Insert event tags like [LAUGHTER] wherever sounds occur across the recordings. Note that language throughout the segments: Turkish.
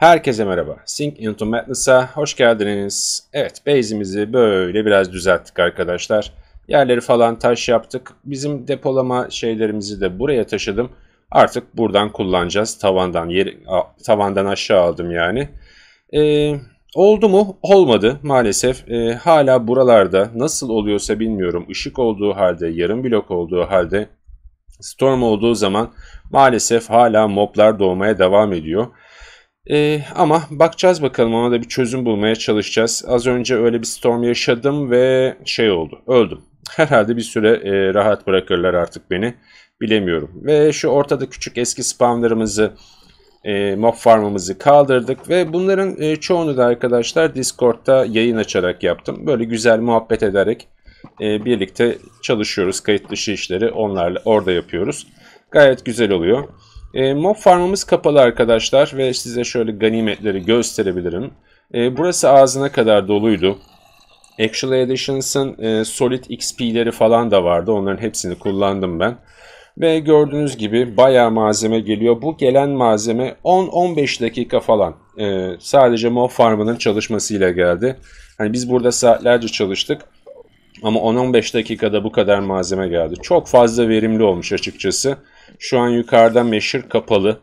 Herkese merhaba. Sink into Madness'a hoş geldiniz. Evet, base'imizi böyle biraz düzelttik arkadaşlar. Yerleri falan taş yaptık. Bizim depolama şeylerimizi de buraya taşıdım. Artık buradan kullanacağız. Tavandan yeri, tavandan aşağı aldım yani. Ee, oldu mu? Olmadı maalesef. Ee, hala buralarda nasıl oluyorsa bilmiyorum. Işık olduğu halde, yarım blok olduğu halde, storm olduğu zaman maalesef hala moblar doğmaya devam ediyor. Ee, ama bakacağız bakalım ona da bir çözüm bulmaya çalışacağız. Az önce öyle bir storm yaşadım ve şey oldu öldüm. Herhalde bir süre e, rahat bırakırlar artık beni bilemiyorum. Ve şu ortada küçük eski spamlarımızı e, mob farmımızı kaldırdık ve bunların e, çoğunu da arkadaşlar Discord'da yayın açarak yaptım. Böyle güzel muhabbet ederek e, birlikte çalışıyoruz. Kayıt dışı işleri onlarla orada yapıyoruz. Gayet güzel oluyor. E, mob farmımız kapalı arkadaşlar ve size şöyle ganimetleri gösterebilirim. E, burası ağzına kadar doluydu. Actual Editions'ın e, Solid XP'leri falan da vardı. Onların hepsini kullandım ben. Ve gördüğünüz gibi bayağı malzeme geliyor. Bu gelen malzeme 10-15 dakika falan. E, sadece mob farmının çalışmasıyla geldi. Hani biz burada saatlerce çalıştık. Ama 10-15 dakikada bu kadar malzeme geldi. Çok fazla verimli olmuş açıkçası. Şu an yukarıda meşir kapalı.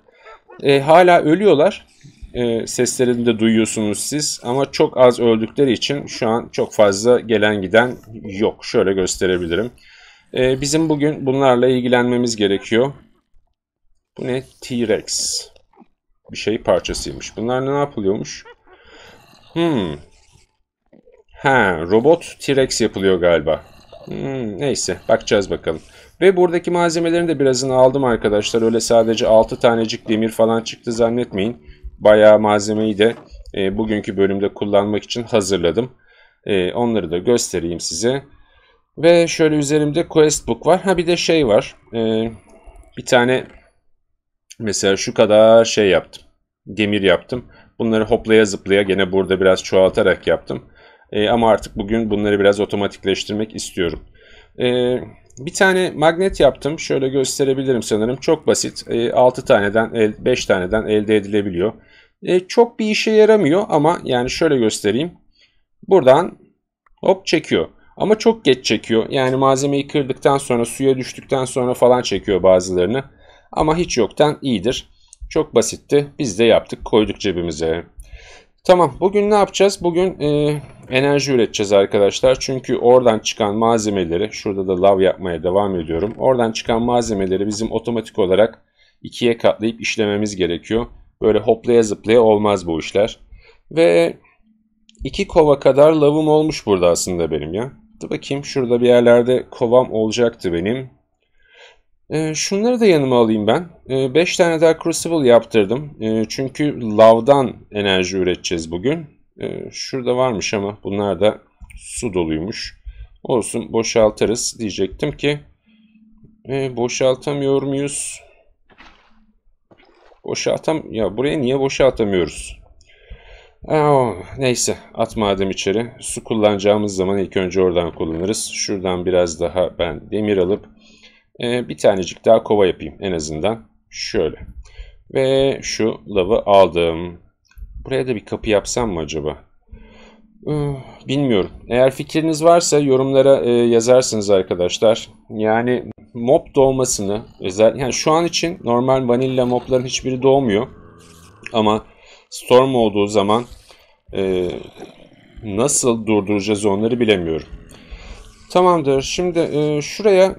E, hala ölüyorlar. E, seslerini de duyuyorsunuz siz ama çok az öldükleri için şu an çok fazla gelen giden yok. Şöyle gösterebilirim. E, bizim bugün bunlarla ilgilenmemiz gerekiyor. Bu ne? T-Rex. Bir şey parçasıymış. Bunlar ne yapılıyormuş? Hmm. Ha, robot T-Rex yapılıyor galiba. Hmm, neyse bakacağız bakalım. Ve buradaki malzemelerin de birazını aldım arkadaşlar. Öyle sadece 6 tanecik demir falan çıktı zannetmeyin. Bayağı malzemeyi de e, bugünkü bölümde kullanmak için hazırladım. E, onları da göstereyim size. Ve şöyle üzerimde quest book var. Ha bir de şey var. E, bir tane mesela şu kadar şey yaptım. Demir yaptım. Bunları hoplaya zıplaya gene burada biraz çoğaltarak yaptım. E, ama artık bugün bunları biraz otomatikleştirmek istiyorum. E, bir tane magnet yaptım. Şöyle gösterebilirim sanırım. Çok basit. E, 6 taneden, 5 taneden elde edilebiliyor. E, çok bir işe yaramıyor ama yani şöyle göstereyim. Buradan hop çekiyor. Ama çok geç çekiyor. Yani malzemeyi kırdıktan sonra, suya düştükten sonra falan çekiyor bazılarını. Ama hiç yoktan iyidir. Çok basitti. Biz de yaptık. Koyduk cebimize. Tamam. Bugün ne yapacağız? Bugün e, enerji üreteceğiz arkadaşlar. Çünkü oradan çıkan malzemeleri, şurada da lav yapmaya devam ediyorum. Oradan çıkan malzemeleri bizim otomatik olarak ikiye katlayıp işlememiz gerekiyor. Böyle hoplaya zıplaya olmaz bu işler. Ve iki kova kadar lavım olmuş burada aslında benim ya. Dur bakayım şurada bir yerlerde kovam olacaktı benim. E, şunları da yanıma alayım ben. 5 e, ee, tane daha Crucible yaptırdım. E, çünkü lavdan enerji üreteceğiz bugün. Ee, şurada varmış ama bunlar da su doluymuş. Olsun boşaltırız diyecektim ki. E, boşaltamıyor muyuz? Boşaltam ya buraya niye boşaltamıyoruz? Aa, neyse at madem içeri. Su kullanacağımız zaman ilk önce oradan kullanırız. Şuradan biraz daha ben demir alıp e, bir tanecik daha kova yapayım en azından. Şöyle. Ve şu lavı aldım. Buraya da bir kapı yapsam mı acaba? Ee, bilmiyorum. Eğer fikriniz varsa yorumlara e, yazarsınız arkadaşlar. Yani mob doğmasını özel yani şu an için normal vanilla mobların hiçbiri doğmuyor. Ama storm olduğu zaman e, nasıl durduracağız onları bilemiyorum. Tamamdır. Şimdi e, şuraya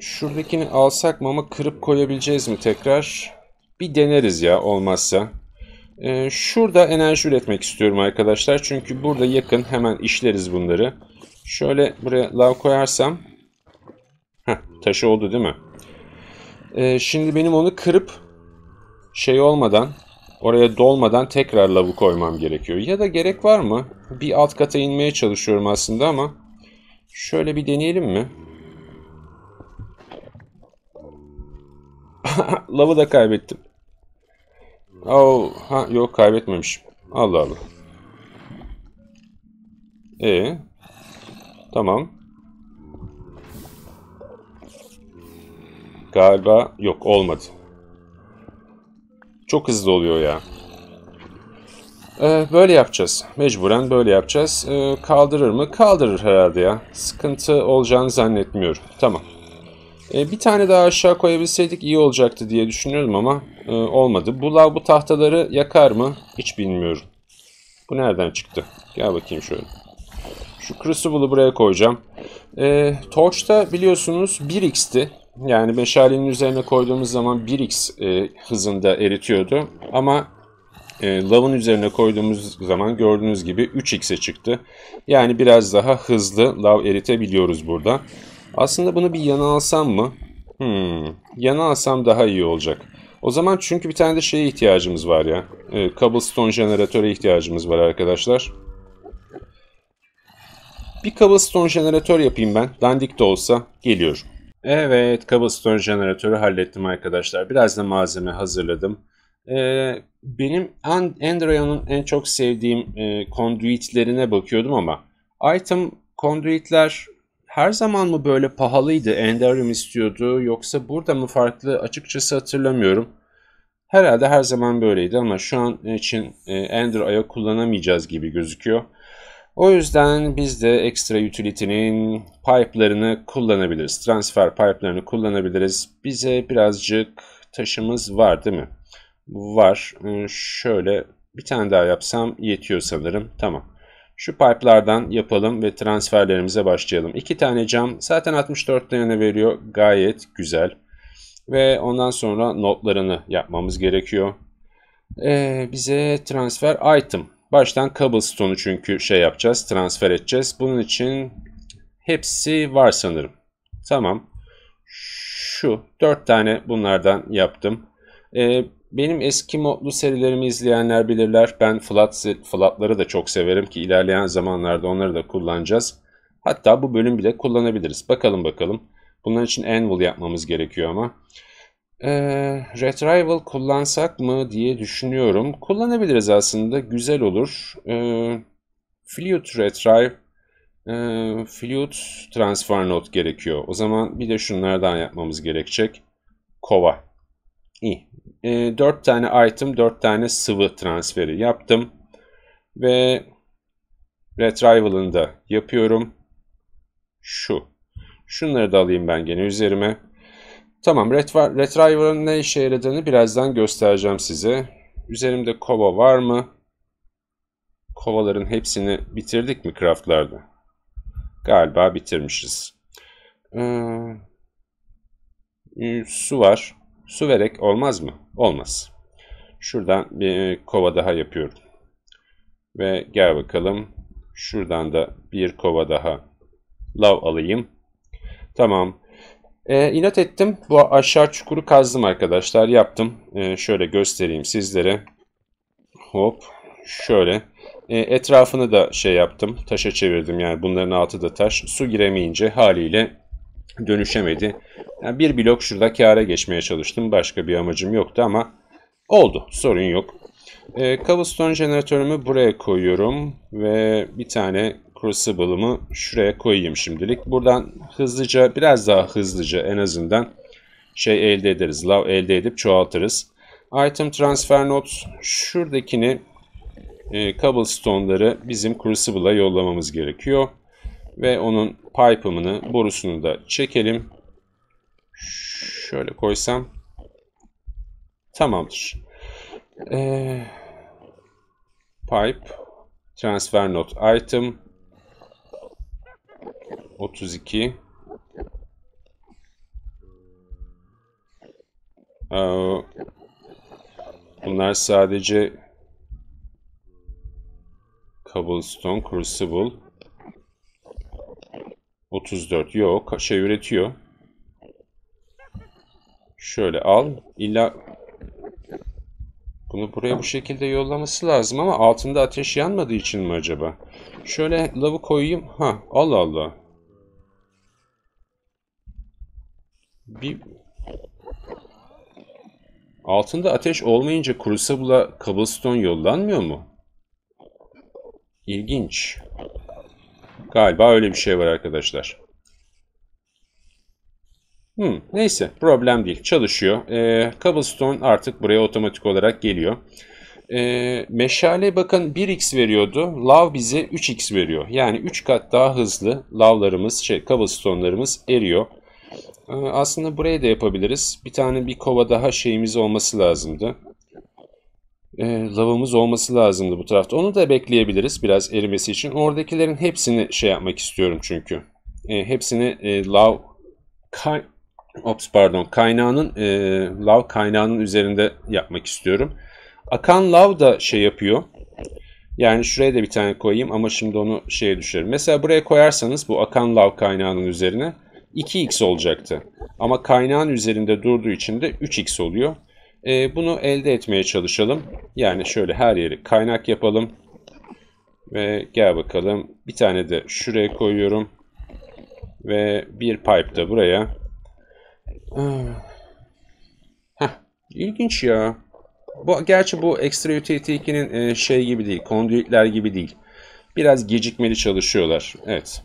şuradakini alsak mı ama kırıp koyabileceğiz mi tekrar? Bir deneriz ya olmazsa. Ee, şurada enerji üretmek istiyorum arkadaşlar. Çünkü burada yakın hemen işleriz bunları. Şöyle buraya lav koyarsam. Heh, taşı oldu değil mi? Ee, şimdi benim onu kırıp şey olmadan oraya dolmadan tekrar lavu koymam gerekiyor. Ya da gerek var mı? Bir alt kata inmeye çalışıyorum aslında ama şöyle bir deneyelim mi? [LAUGHS] Lavı da kaybettim. Au, ha yok kaybetmemiş. Allah Allah. E ee, Tamam. Galiba yok olmadı. Çok hızlı oluyor ya. Ee, böyle yapacağız. Mecburen böyle yapacağız. Ee, kaldırır mı? Kaldırır herhalde ya. Sıkıntı olacağını zannetmiyorum. Tamam. Ee, bir tane daha aşağı koyabilseydik iyi olacaktı diye düşünüyorum ama e, olmadı. Bu lav bu tahtaları yakar mı? Hiç bilmiyorum. Bu nereden çıktı? Gel bakayım şöyle. Şu Crucible'ı buraya koyacağım. E, Torch'ta biliyorsunuz 1x'ti. Yani meşalenin üzerine koyduğumuz zaman 1x e, hızında eritiyordu. Ama e, lavın üzerine koyduğumuz zaman gördüğünüz gibi 3x'e çıktı. Yani biraz daha hızlı lav eritebiliyoruz burada. Aslında bunu bir yana alsam mı? Hmm, yana alsam daha iyi olacak. O zaman çünkü bir tane de şeye ihtiyacımız var ya. E, cobblestone jeneratöre ihtiyacımız var arkadaşlar. Bir cobblestone jeneratör yapayım ben. Dandik de olsa geliyorum. Evet cobblestone jeneratörü hallettim arkadaşlar. Biraz da malzeme hazırladım. Ee, benim Andrea'nın en çok sevdiğim e, conduitlerine bakıyordum ama item conduitler her zaman mı böyle pahalıydı? Enderium istiyordu yoksa burada mı farklı? Açıkçası hatırlamıyorum. Herhalde her zaman böyleydi ama şu an için e, Ender Aya kullanamayacağız gibi gözüküyor. O yüzden biz de ekstra utility'nin pipe'larını kullanabiliriz. Transfer pipe'larını kullanabiliriz. Bize birazcık taşımız var değil mi? Var. E, şöyle bir tane daha yapsam yetiyor sanırım. Tamam. Şu pipe'lardan yapalım ve transferlerimize başlayalım. İki tane cam zaten 64 tane veriyor. Gayet güzel. Ve ondan sonra notlarını yapmamız gerekiyor. Ee, bize transfer item. Baştan cobblestone'u çünkü şey yapacağız. Transfer edeceğiz. Bunun için hepsi var sanırım. Tamam. Şu 4 tane bunlardan yaptım. Ee, benim eski modlu serilerimi izleyenler bilirler. Ben flat, flatları da çok severim ki ilerleyen zamanlarda onları da kullanacağız. Hatta bu bölüm bile kullanabiliriz. Bakalım bakalım. Bunun için anvil yapmamız gerekiyor ama. Ee, retrieval kullansak mı diye düşünüyorum. Kullanabiliriz aslında. Güzel olur. Ee, flute retrieve e, flute transfer note gerekiyor. O zaman bir de şunlardan yapmamız gerekecek. Kova. İyi e, ee, 4 tane item, 4 tane sıvı transferi yaptım. Ve Retrieval'ını da yapıyorum. Şu. Şunları da alayım ben gene üzerime. Tamam, Retrieval'ın ne işe yaradığını birazdan göstereceğim size. Üzerimde kova var mı? Kovaların hepsini bitirdik mi craftlarda? Galiba bitirmişiz. Ee, su var. Su vererek olmaz mı? Olmaz. Şuradan bir kova daha yapıyorum. Ve gel bakalım. Şuradan da bir kova daha lav alayım. Tamam. E, inat ettim. Bu aşağı çukuru kazdım arkadaşlar. Yaptım. E, şöyle göstereyim sizlere. Hop. Şöyle. E, etrafını da şey yaptım. Taşa çevirdim. Yani bunların altı da taş. Su giremeyince haliyle dönüşemedi. Yani bir blok şurada kâra geçmeye çalıştım. Başka bir amacım yoktu ama oldu. Sorun yok. E, cobblestone jeneratörümü buraya koyuyorum ve bir tane crucible'ımı şuraya koyayım şimdilik. Buradan hızlıca, biraz daha hızlıca en azından şey elde ederiz. Lav elde edip çoğaltırız. Item transfer notes şuradakini e, cobblestone'ları bizim crucible'a yollamamız gerekiyor. Ve onun pipe'ımını, borusunu da çekelim. Şöyle koysam. Tamamdır. Ee, pipe transfer not item 32 ee, bunlar sadece cobblestone crucible 34 yok. Şey üretiyor. Şöyle al. İlla bunu buraya bu şekilde yollaması lazım ama altında ateş yanmadığı için mi acaba? Şöyle lavı koyayım. Ha Allah Allah. Bir... Altında ateş olmayınca kurusabula cobblestone yollanmıyor mu? İlginç. Galiba öyle bir şey var arkadaşlar. Hmm, neyse problem değil. Çalışıyor. Ee, cobblestone artık buraya otomatik olarak geliyor. Ee, meşale bakın 1x veriyordu. Lav bize 3x veriyor. Yani 3 kat daha hızlı lavlarımız, şey, cobblestone'larımız eriyor. Ee, aslında buraya da yapabiliriz. Bir tane bir kova daha şeyimiz olması lazımdı e, lavımız olması lazımdı bu tarafta. Onu da bekleyebiliriz biraz erimesi için. Oradakilerin hepsini şey yapmak istiyorum çünkü. E, hepsini e, lav kay, ops, pardon kaynağının e, lav kaynağının üzerinde yapmak istiyorum. Akan lav da şey yapıyor. Yani şuraya da bir tane koyayım ama şimdi onu şeye düşerim. Mesela buraya koyarsanız bu akan lav kaynağının üzerine 2x olacaktı. Ama kaynağın üzerinde durduğu için de 3x oluyor. E, bunu elde etmeye çalışalım. Yani şöyle her yeri kaynak yapalım. Ve gel bakalım. Bir tane de şuraya koyuyorum. Ve bir pipe da buraya. Ee, heh, ilginç ya. Bu, gerçi bu extra utility 2'nin e, şey gibi değil. Conduit'ler gibi değil. Biraz gecikmeli çalışıyorlar. Evet.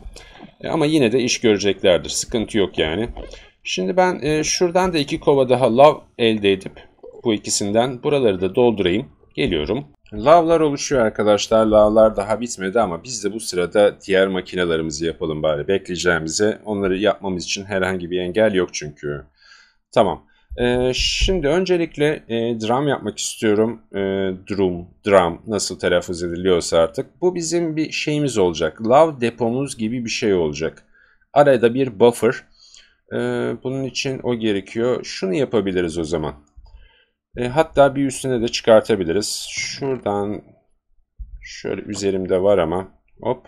E, ama yine de iş göreceklerdir. Sıkıntı yok yani. Şimdi ben e, şuradan da iki kova daha love elde edip bu ikisinden buraları da doldurayım. Geliyorum. Lavlar oluşuyor arkadaşlar. Lavlar daha bitmedi ama biz de bu sırada diğer makinelerimizi yapalım bari. Bekleyeceğimize onları yapmamız için herhangi bir engel yok çünkü. Tamam. Ee, şimdi öncelikle e, drum yapmak istiyorum. E, drum, drum nasıl telaffuz ediliyorsa artık. Bu bizim bir şeyimiz olacak. Lav depomuz gibi bir şey olacak. Arada bir buffer. Ee, bunun için o gerekiyor. Şunu yapabiliriz o zaman. E, hatta bir üstüne de çıkartabiliriz. Şuradan şöyle üzerimde var ama hop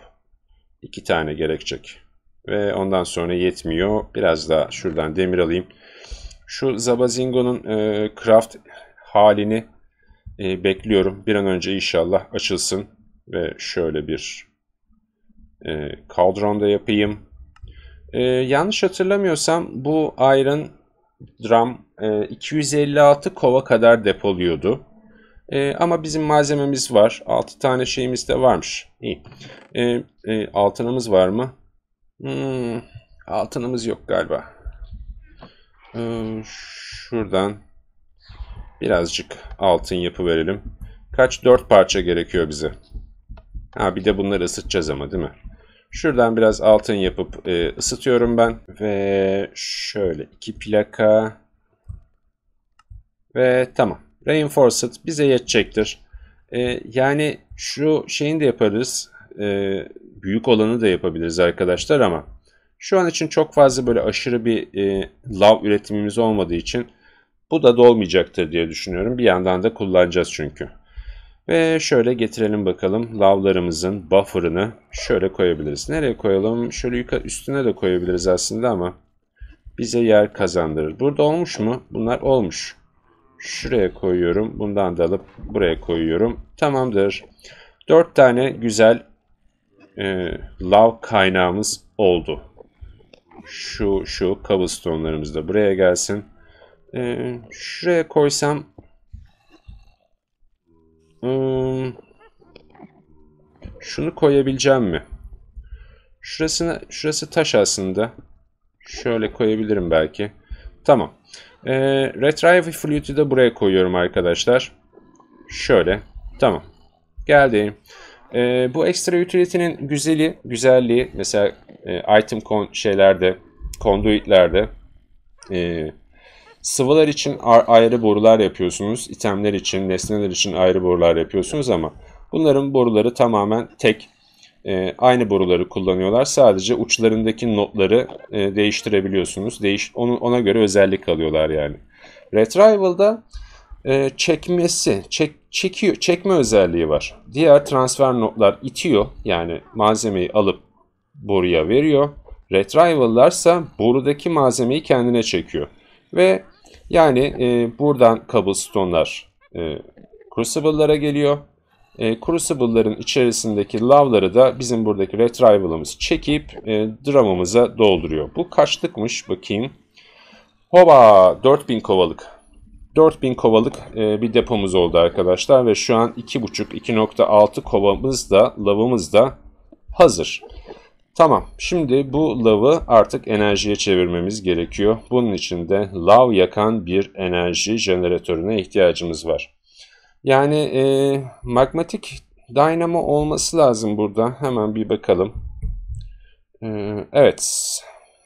iki tane gerekecek. Ve ondan sonra yetmiyor. Biraz da şuradan demir alayım. Şu Zabazingo'nun e, craft halini e, bekliyorum. Bir an önce inşallah açılsın. Ve şöyle bir e, kaldron da yapayım. E, yanlış hatırlamıyorsam bu iron dram e, 256 kova kadar depoluyordu. E, ama bizim malzememiz var. 6 tane şeyimiz de varmış. İyi. E, e, altınımız var mı? Hmm, altınımız yok galiba. E, şuradan birazcık altın yapı verelim. Kaç? 4 parça gerekiyor bize. Ha bir de bunları ısıtacağız ama değil mi? Şuradan biraz altın yapıp e, ısıtıyorum ben. Ve şöyle iki plaka. Ve tamam. Reinforced bize yetecektir. E, yani şu şeyini de yaparız. E, büyük olanı da yapabiliriz arkadaşlar ama şu an için çok fazla böyle aşırı bir e, lav üretimimiz olmadığı için bu da dolmayacaktır diye düşünüyorum. Bir yandan da kullanacağız çünkü. Ve şöyle getirelim bakalım lavlarımızın buffer'ını şöyle koyabiliriz. Nereye koyalım? Şöyle yukarı üstüne de koyabiliriz aslında ama bize yer kazandırır. Burada olmuş mu? Bunlar olmuş. Şuraya koyuyorum. Bundan da alıp buraya koyuyorum. Tamamdır. 4 tane güzel e, lav kaynağımız oldu. Şu şu cobblestone'larımız da buraya gelsin. E, şuraya koysam Hmm. Şunu koyabileceğim mi? Şurasına, şurası taş aslında. Şöyle koyabilirim belki. Tamam. Ee, Retrieve Flute'ü de buraya koyuyorum arkadaşlar. Şöyle. Tamam. Geldim. Ee, bu ekstra utility'nin güzeli, güzelliği mesela e, item kon şeylerde, conduit'lerde e, Sıvılar için ayrı borular yapıyorsunuz. itemler için, nesneler için ayrı borular yapıyorsunuz ama bunların boruları tamamen tek. E, aynı boruları kullanıyorlar. Sadece uçlarındaki notları e, değiştirebiliyorsunuz. Değiş, onu, ona göre özellik alıyorlar yani. Retrival'da e, çekmesi, çek, çekiyor, çekme özelliği var. Diğer transfer notlar itiyor. Yani malzemeyi alıp boruya veriyor. Retrival'larsa borudaki malzemeyi kendine çekiyor. Ve yani e, buradan cobblestone'lar e, crucible'lara geliyor. E, Crucible'ların içerisindeki lavları da bizim buradaki Retrival'ımız çekip e, dramamıza dolduruyor. Bu kaçlıkmış bakayım. Hoba 4000 kovalık. 4000 kovalık e, bir depomuz oldu arkadaşlar ve şu an 2.5 2.6 kovamız da lavımız da hazır. Tamam şimdi bu lavı artık enerjiye çevirmemiz gerekiyor. Bunun için de lav yakan bir enerji jeneratörüne ihtiyacımız var. Yani e, magmatik dynamo olması lazım burada. Hemen bir bakalım. E, evet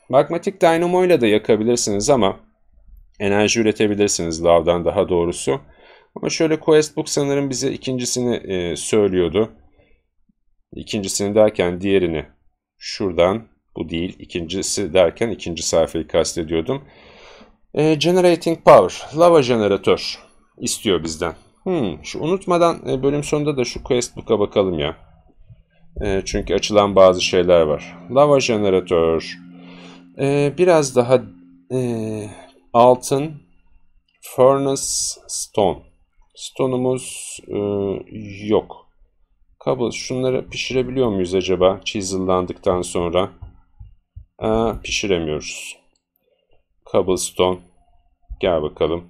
magmatik ile de yakabilirsiniz ama enerji üretebilirsiniz lavdan daha doğrusu. Ama şöyle Questbook sanırım bize ikincisini e, söylüyordu. İkincisini derken diğerini Şuradan bu değil ikincisi derken ikinci sayfayı kastediyordum. E, generating Power, lava jeneratör istiyor bizden. Hmm, şu unutmadan e, bölüm sonunda da şu quest book'a bakalım ya. E, çünkü açılan bazı şeyler var. Lava jeneratör. E, biraz daha e, altın, furnace, stone. Stone'umuz e, yok. Hubble şunları pişirebiliyor muyuz acaba chisel'landıktan sonra? Aa, pişiremiyoruz. Cobblestone. Gel bakalım.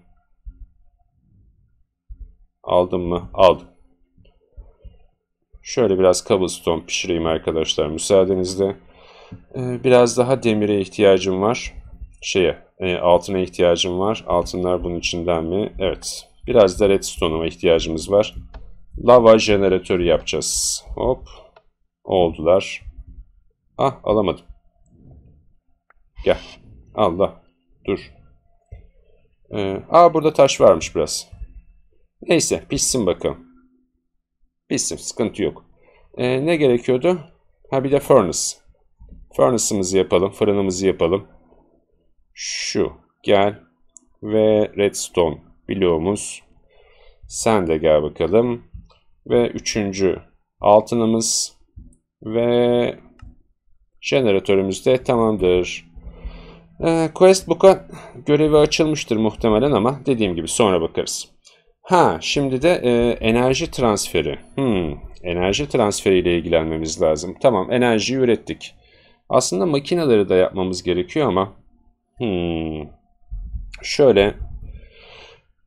Aldım mı? Aldım. Şöyle biraz cobblestone pişireyim arkadaşlar müsaadenizle. Ee, biraz daha demire ihtiyacım var. Şeye, e, altına ihtiyacım var. Altınlar bunun içinden mi? Evet. Biraz da redstone'a ihtiyacımız var lava jeneratörü yapacağız. Hop. Oldular. Ah alamadım. Gel. al da. Dur. Ee, aa burada taş varmış biraz. Neyse pişsin bakalım. Pişsin sıkıntı yok. Ee, ne gerekiyordu? Ha bir de furnace. Furnace'ımızı yapalım. Fırınımızı yapalım. Şu. Gel. Ve redstone bloğumuz. Sen de gel bakalım ve üçüncü altınımız ve jeneratörümüz de tamamdır. E, quest Book'a görevi açılmıştır muhtemelen ama dediğim gibi sonra bakarız. Ha şimdi de e, enerji transferi. Hmm, enerji transferi ile ilgilenmemiz lazım. Tamam enerjiyi ürettik. Aslında makineleri de yapmamız gerekiyor ama hmm, şöyle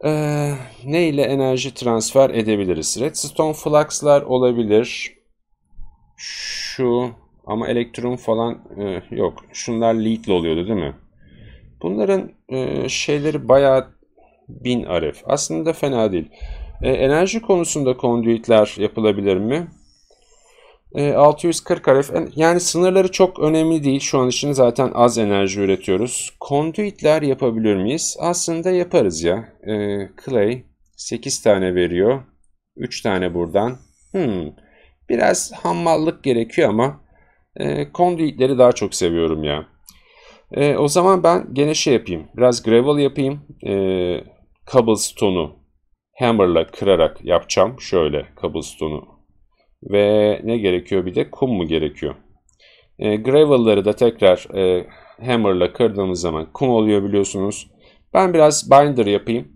ee, ne ile enerji transfer edebiliriz? Redstone fluxlar olabilir. Şu ama elektron falan e, yok. Şunlar lead'li oluyordu değil mi? Bunların e, şeyleri bayağı 1000 arif. Aslında fena değil. E, enerji konusunda konduitler yapılabilir mi? 640 e, RF yani sınırları çok önemli değil. Şu an için zaten az enerji üretiyoruz. Konduitler yapabilir miyiz? Aslında yaparız ya. E, clay 8 tane veriyor. 3 tane buradan. Hmm. Biraz hammallık gerekiyor ama e, conduit'leri daha çok seviyorum ya. E, o zaman ben gene şey yapayım. Biraz gravel yapayım. E, cobblestone'u hammerla kırarak yapacağım. Şöyle cobblestone'u ve ne gerekiyor bir de? Kum mu gerekiyor? E, gravel'ları da tekrar e, hammer'la kırdığımız zaman kum oluyor biliyorsunuz. Ben biraz binder yapayım.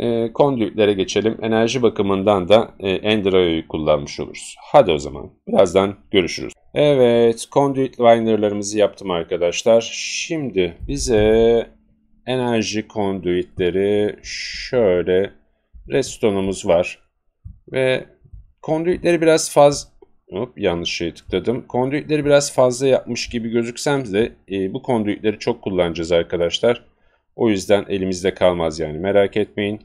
E, conduit'lere geçelim. Enerji bakımından da e, Enderio'yu kullanmış oluruz. Hadi o zaman. Birazdan görüşürüz. Evet. Conduit liner'larımızı yaptım arkadaşlar. Şimdi bize enerji conduit'leri şöyle redstone'umuz var. Ve Conduit'leri biraz fazla... Hop, yanlış şey tıkladım. Conduit'leri biraz fazla yapmış gibi gözüksem de e, bu conduit'leri çok kullanacağız arkadaşlar. O yüzden elimizde kalmaz yani merak etmeyin.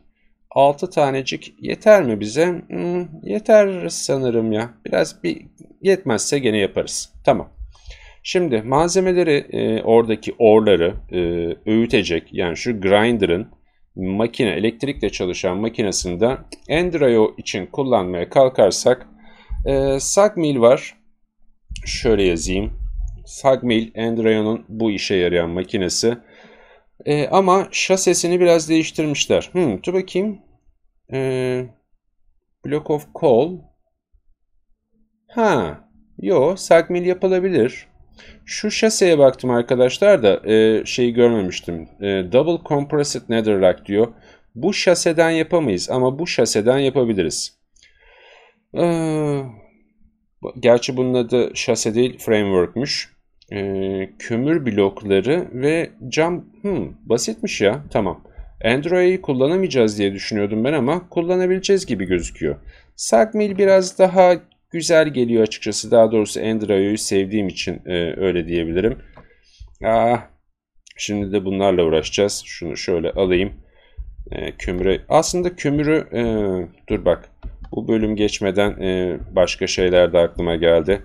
6 tanecik yeter mi bize? Hmm, yeter sanırım ya. Biraz bir yetmezse gene yaparız. Tamam. Şimdi malzemeleri e, oradaki orları e, öğütecek yani şu grinder'ın makine, elektrikle çalışan makinesinde Android için kullanmaya kalkarsak e, Sagmil var. Şöyle yazayım. Sagmil, Android'un bu işe yarayan makinesi. E, ama şasesini biraz değiştirmişler. Hmm, dur bakayım. E, block of coal. Ha, yo, Sagmil yapılabilir. Şu şaseye baktım arkadaşlar da e, şeyi görmemiştim. E, double Composite Netherrack diyor. Bu şaseden yapamayız ama bu şaseden yapabiliriz. Ee, gerçi bunun adı şase değil framework'müş. Ee, kömür blokları ve cam hmm, basitmiş ya tamam. Android'i kullanamayacağız diye düşünüyordum ben ama kullanabileceğiz gibi gözüküyor. Sagmil biraz daha güzel geliyor açıkçası. Daha doğrusu Endrayo'yu sevdiğim için e, öyle diyebilirim. Aa, ah, şimdi de bunlarla uğraşacağız. Şunu şöyle alayım. E, kömüre. Aslında kömürü e, dur bak. Bu bölüm geçmeden e, başka şeyler de aklıma geldi.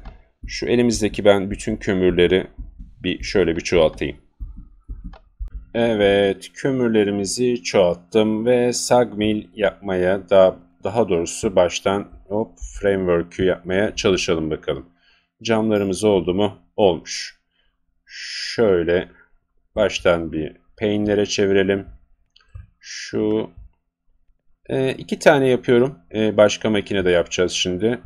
Şu elimizdeki ben bütün kömürleri bir şöyle bir çoğaltayım. Evet, kömürlerimizi çoğalttım ve sagmil yapmaya da daha doğrusu baştan Hop framework'ü yapmaya çalışalım bakalım. Camlarımız oldu mu? Olmuş. Şöyle baştan bir painlere çevirelim. Şu e, iki tane yapıyorum. E, başka makine de yapacağız şimdi.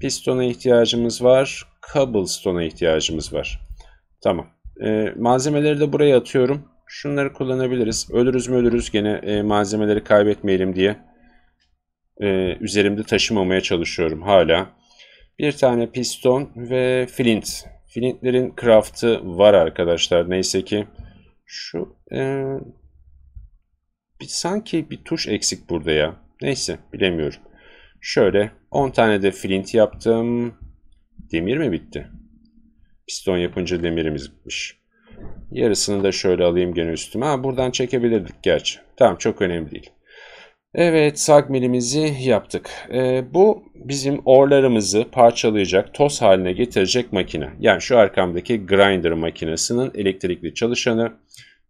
Pistona ihtiyacımız var. Cobblestone'a ihtiyacımız var. Tamam. E, malzemeleri de buraya atıyorum. Şunları kullanabiliriz. Ölürüz mü ölürüz gene e, malzemeleri kaybetmeyelim diye e, üzerimde taşımamaya çalışıyorum hala. Bir tane piston ve flint. Flintlerin craft'ı var arkadaşlar neyse ki. Şu e, bir, sanki bir tuş eksik burada ya. Neyse bilemiyorum. Şöyle 10 tane de flint yaptım. Demir mi bitti? Piston yapınca demirimiz bitmiş. Yarısını da şöyle alayım gene üstüme. Ha buradan çekebilirdik gerçi. Tamam çok önemli değil. Evet sag yaptık. Ee, bu bizim orlarımızı parçalayacak, toz haline getirecek makine. Yani şu arkamdaki grinder makinesinin elektrikli çalışanı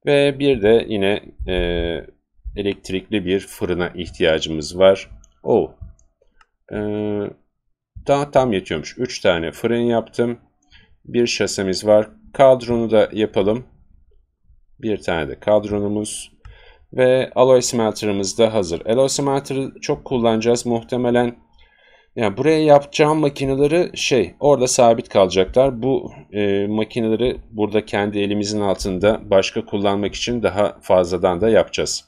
ve bir de yine e, elektrikli bir fırına ihtiyacımız var. O, Ee, daha tam yetiyormuş. 3 tane fırın yaptım. Bir şasemiz var. Kadronu da yapalım. Bir tane de kadronumuz ve alloy smelter'ımız da hazır. Alloy smelter'ı çok kullanacağız muhtemelen. Yani buraya yapacağım makineleri şey orada sabit kalacaklar. Bu e, makineleri burada kendi elimizin altında başka kullanmak için daha fazladan da yapacağız.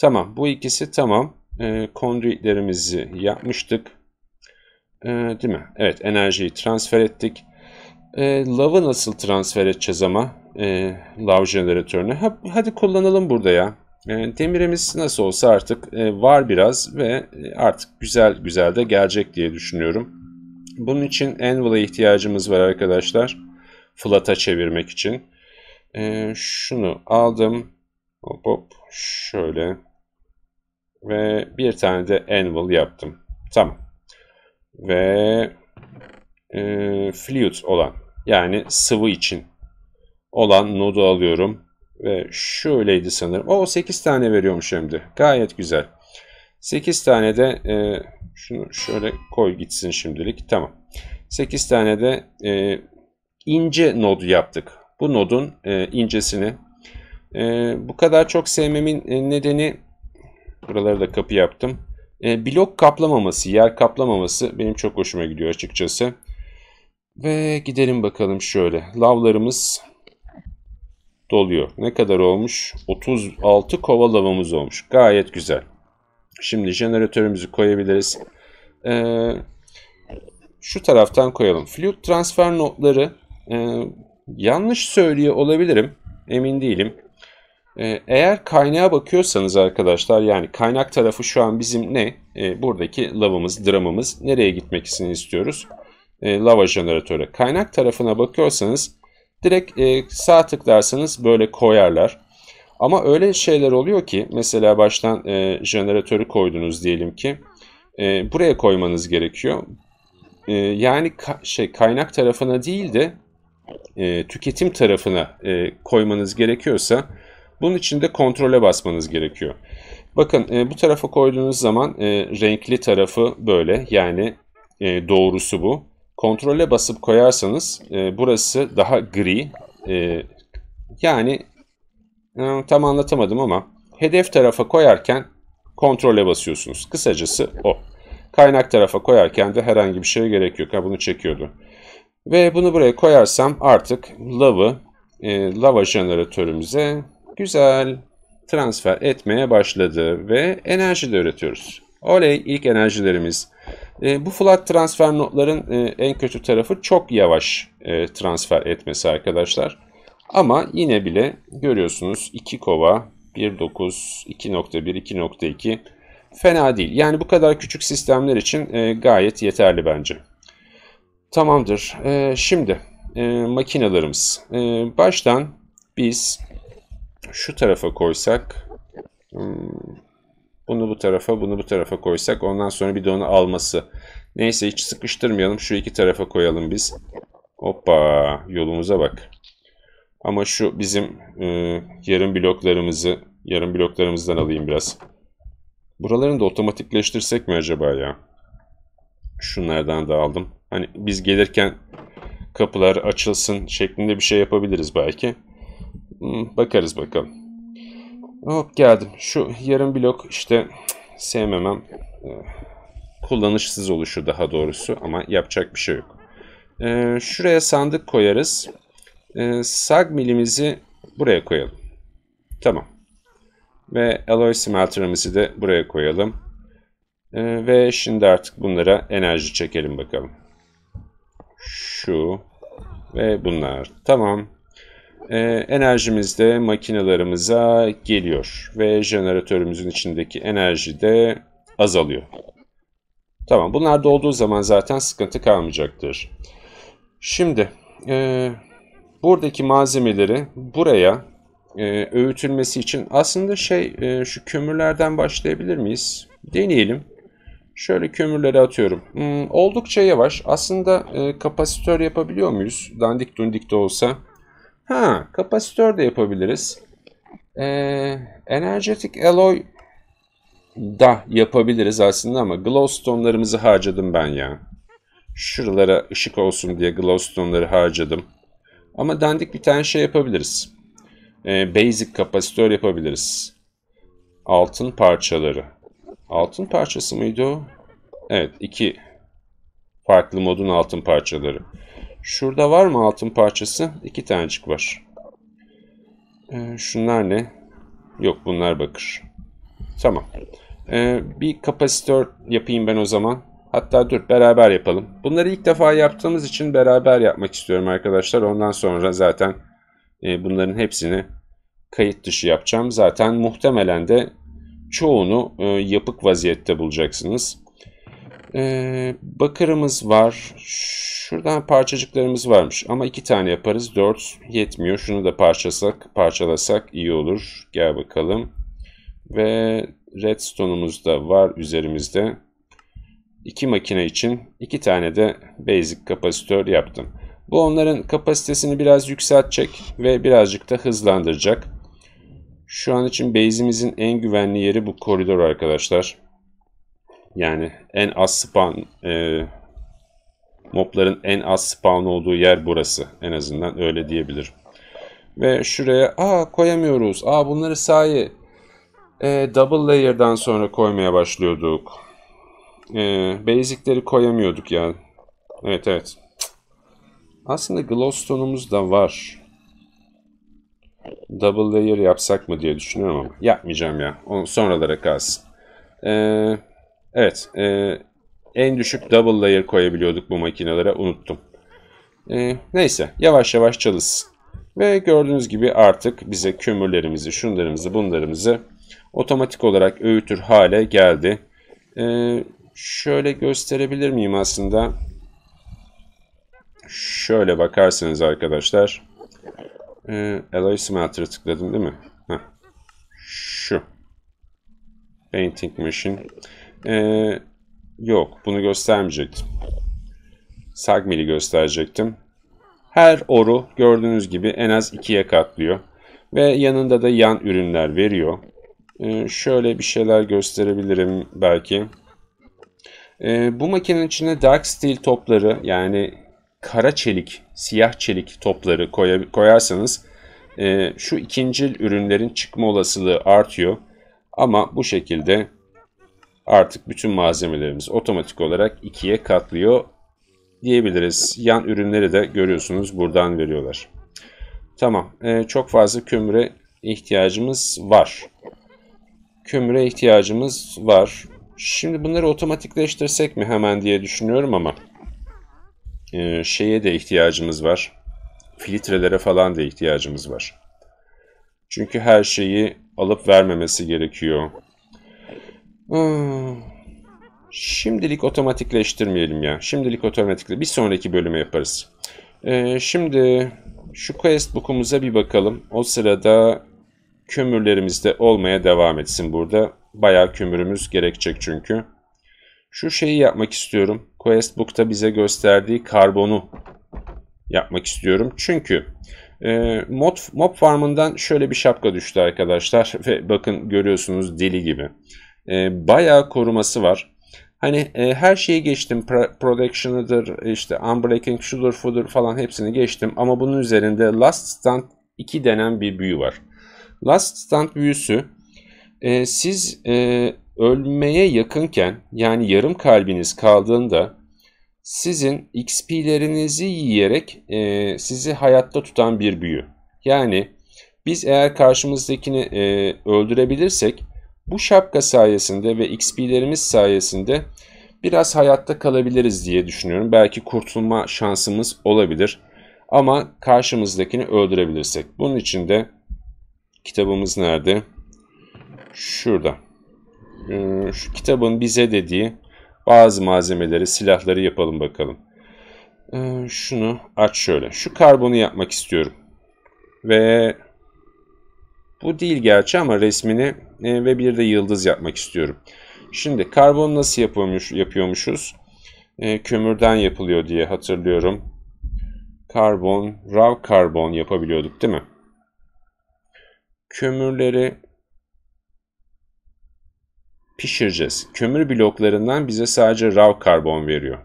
Tamam bu ikisi tamam. E, conduitlerimizi yapmıştık. E, değil mi? Evet enerjiyi transfer ettik. E, lav'ı nasıl transfer edeceğiz ama? E, lav jeneratörünü. Ha, hadi kullanalım burada ya. E, Demiremiz nasıl olsa artık e, var biraz ve e, artık güzel güzel de gelecek diye düşünüyorum. Bunun için Anvil'a ihtiyacımız var arkadaşlar. Flat'a çevirmek için. Şunu aldım. Hop hop şöyle. Ve bir tane de Anvil yaptım. Tamam. Ve e, flute olan yani sıvı için olan nodu alıyorum. Ve şöyleydi sanırım. O 8 tane veriyorum şimdi. Gayet güzel. 8 tane de e, şunu şöyle koy gitsin şimdilik. Tamam. 8 tane de e, ince nodu yaptık. Bu nodun e, incesini e, bu kadar çok sevmemin e, nedeni buraları da kapı yaptım. E, blok kaplamaması, yer kaplamaması benim çok hoşuma gidiyor açıkçası. Ve gidelim bakalım şöyle. Lavlarımız doluyor. Ne kadar olmuş? 36 kova lavamız olmuş. Gayet güzel. Şimdi jeneratörümüzü koyabiliriz. Ee, şu taraftan koyalım. Fluid transfer notları e, yanlış söylüyor olabilirim. Emin değilim. Ee, eğer kaynağa bakıyorsanız arkadaşlar yani kaynak tarafı şu an bizim ne? Ee, buradaki lavımız, dramımız nereye gitmek istiyoruz? Ee, lava jeneratöre. Kaynak tarafına bakıyorsanız Direkt e, sağ tıklarsanız böyle koyarlar. Ama öyle şeyler oluyor ki mesela baştan e, jeneratörü koydunuz diyelim ki e, buraya koymanız gerekiyor. E, yani ka şey kaynak tarafına değil de e, tüketim tarafına e, koymanız gerekiyorsa bunun için de kontrole basmanız gerekiyor. Bakın e, bu tarafa koyduğunuz zaman e, renkli tarafı böyle yani e, doğrusu bu. Kontrole basıp koyarsanız e, burası daha gri. E, yani e, tam anlatamadım ama hedef tarafa koyarken kontrole basıyorsunuz. Kısacası o. Kaynak tarafa koyarken de herhangi bir şeye gerek yok. Ha bunu çekiyordu. Ve bunu buraya koyarsam artık lava e, lava jeneratörümüze güzel transfer etmeye başladı ve enerji de üretiyoruz. Oley ilk enerjilerimiz. E, bu flat transfer notların e, en kötü tarafı çok yavaş e, transfer etmesi arkadaşlar. Ama yine bile görüyorsunuz 2 kova 1.9, 2.1, 2.2 fena değil. Yani bu kadar küçük sistemler için e, gayet yeterli bence. Tamamdır. E, şimdi e, makinelerimiz. E, baştan biz şu tarafa koysak... Hmm, bunu bu tarafa, bunu bu tarafa koysak ondan sonra bir de onu alması. Neyse hiç sıkıştırmayalım. Şu iki tarafa koyalım biz. Hoppa yolumuza bak. Ama şu bizim e, yarım bloklarımızı, yarım bloklarımızdan alayım biraz. Buralarını da otomatikleştirsek mi acaba ya? Şunlardan da aldım. Hani biz gelirken kapılar açılsın şeklinde bir şey yapabiliriz belki. Hmm, bakarız bakalım. Hop geldim. Şu yarım blok işte sevmemem. E, kullanışsız oluşu daha doğrusu ama yapacak bir şey yok. E, şuraya sandık koyarız. E, sag milimizi buraya koyalım. Tamam. Ve alloy smelter'ımızı de buraya koyalım. ve şimdi artık bunlara enerji çekelim bakalım. Şu ve bunlar. Tamam e, enerjimiz de makinelerimize geliyor ve jeneratörümüzün içindeki enerji de azalıyor. Tamam bunlar da zaman zaten sıkıntı kalmayacaktır. Şimdi e, buradaki malzemeleri buraya e, öğütülmesi için aslında şey e, şu kömürlerden başlayabilir miyiz? Deneyelim. Şöyle kömürleri atıyorum. Hmm, oldukça yavaş. Aslında e, kapasitör yapabiliyor muyuz? Dandik dundik de olsa. Ha, kapasitör de yapabiliriz. Ee, energetic alloy da yapabiliriz aslında ama glowstone'larımızı harcadım ben ya. Şuralara ışık olsun diye glowstone'ları harcadım. Ama dandik bir tane şey yapabiliriz. Ee, basic kapasitör yapabiliriz. Altın parçaları. Altın parçası mıydı o? Evet, iki farklı modun altın parçaları. Şurada var mı altın parçası? İki tanecik var. Ee, şunlar ne? Yok bunlar bakır. Tamam. Ee, bir kapasitör yapayım ben o zaman. Hatta dur beraber yapalım. Bunları ilk defa yaptığımız için beraber yapmak istiyorum arkadaşlar. Ondan sonra zaten e, bunların hepsini kayıt dışı yapacağım. Zaten muhtemelen de çoğunu e, yapık vaziyette bulacaksınız. Ee, bakırımız var. Şuradan parçacıklarımız varmış. Ama iki tane yaparız. Dört yetmiyor. Şunu da parçasak, parçalasak iyi olur. Gel bakalım. Ve redstone'umuz da var üzerimizde. İki makine için iki tane de basic kapasitör yaptım. Bu onların kapasitesini biraz yükseltecek ve birazcık da hızlandıracak. Şu an için base'imizin en güvenli yeri bu koridor arkadaşlar. Yani en az spawn e, mobların en az spawn olduğu yer burası. En azından öyle diyebilirim. Ve şuraya aa koyamıyoruz. Aa bunları sahi e, double layer'dan sonra koymaya başlıyorduk. E, basic'leri koyamıyorduk yani. Evet evet. Aslında glowstone'umuz da var. Double layer yapsak mı diye düşünüyorum ama yapmayacağım ya. Onu sonralara kalsın. Eee Evet. E, en düşük double layer koyabiliyorduk bu makinelere. Unuttum. E, neyse. Yavaş yavaş çalışsın. Ve gördüğünüz gibi artık bize kömürlerimizi, şunlarımızı, bunlarımızı otomatik olarak öğütür hale geldi. Ee, şöyle gösterebilir miyim aslında? Şöyle bakarsanız arkadaşlar. Ee, Alloy Smelter'ı tıkladım değil mi? Heh. Şu. Painting Machine. Ee, yok bunu göstermeyecektim. Sagmil'i gösterecektim. Her oru gördüğünüz gibi en az ikiye katlıyor. Ve yanında da yan ürünler veriyor. Ee, şöyle bir şeyler gösterebilirim belki. Ee, bu makinenin içine dark steel topları yani kara çelik, siyah çelik topları koy koyarsanız e, şu ikincil ürünlerin çıkma olasılığı artıyor. Ama bu şekilde artık bütün malzemelerimiz otomatik olarak ikiye katlıyor diyebiliriz. Yan ürünleri de görüyorsunuz buradan veriyorlar. Tamam e, çok fazla kömüre ihtiyacımız var. Kömüre ihtiyacımız var. Şimdi bunları otomatikleştirsek mi hemen diye düşünüyorum ama e, şeye de ihtiyacımız var. Filtrelere falan da ihtiyacımız var. Çünkü her şeyi alıp vermemesi gerekiyor. Hmm. Şimdilik otomatikleştirmeyelim ya. Şimdilik otomatikle. Bir sonraki bölüme yaparız. Ee, şimdi şu quest book'umuza bir bakalım. O sırada kömürlerimiz de olmaya devam etsin burada. Bayağı kömürümüz gerekecek çünkü. Şu şeyi yapmak istiyorum. Quest book'ta bize gösterdiği karbonu yapmak istiyorum. Çünkü e, mod, mob farmından şöyle bir şapka düştü arkadaşlar. [LAUGHS] Ve bakın görüyorsunuz deli gibi e, bayağı koruması var. Hani e, her şeyi geçtim. Protectionıdır. Production'ıdır, işte Unbreaking, şudur, fudur falan hepsini geçtim. Ama bunun üzerinde Last Stand 2 denen bir büyü var. Last Stand büyüsü e, siz e, ölmeye yakınken yani yarım kalbiniz kaldığında sizin XP'lerinizi yiyerek e, sizi hayatta tutan bir büyü. Yani biz eğer karşımızdakini e, öldürebilirsek bu şapka sayesinde ve XP'lerimiz sayesinde biraz hayatta kalabiliriz diye düşünüyorum. Belki kurtulma şansımız olabilir. Ama karşımızdakini öldürebilirsek. Bunun için de kitabımız nerede? Şurada. Hmm, şu kitabın bize dediği bazı malzemeleri, silahları yapalım bakalım. Hmm, şunu aç şöyle. Şu karbonu yapmak istiyorum. Ve bu değil gerçi ama resmini e, ve bir de yıldız yapmak istiyorum. Şimdi karbon nasıl yapıyormuş, yapıyormuşuz? E, kömürden yapılıyor diye hatırlıyorum. Karbon, raw karbon yapabiliyorduk değil mi? Kömürleri pişireceğiz. Kömür bloklarından bize sadece raw karbon veriyor.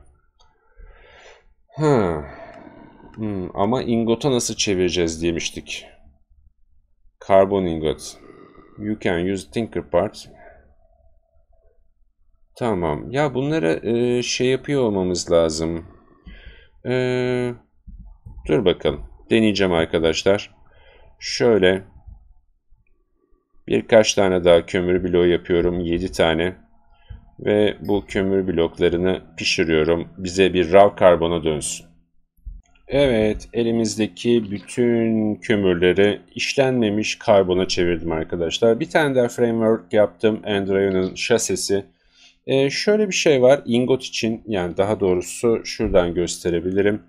Ha. Hmm, ama ingota nasıl çevireceğiz demiştik carbon ingots. You can use tinker parts. Tamam. Ya bunlara e, şey yapıyor olmamız lazım. E, dur bakalım. Deneyeceğim arkadaşlar. Şöyle birkaç tane daha kömür bloğu yapıyorum. 7 tane. Ve bu kömür bloklarını pişiriyorum. Bize bir raw karbona dönsün. Evet, elimizdeki bütün kömürleri işlenmemiş karbona çevirdim arkadaşlar. Bir tane daha framework yaptım. Android'in şasisi. Ee, şöyle bir şey var. Ingot için yani daha doğrusu şuradan gösterebilirim.